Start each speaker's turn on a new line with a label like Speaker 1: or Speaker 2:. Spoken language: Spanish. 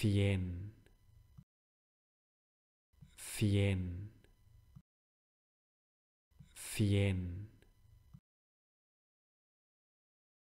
Speaker 1: 100. 100. 100.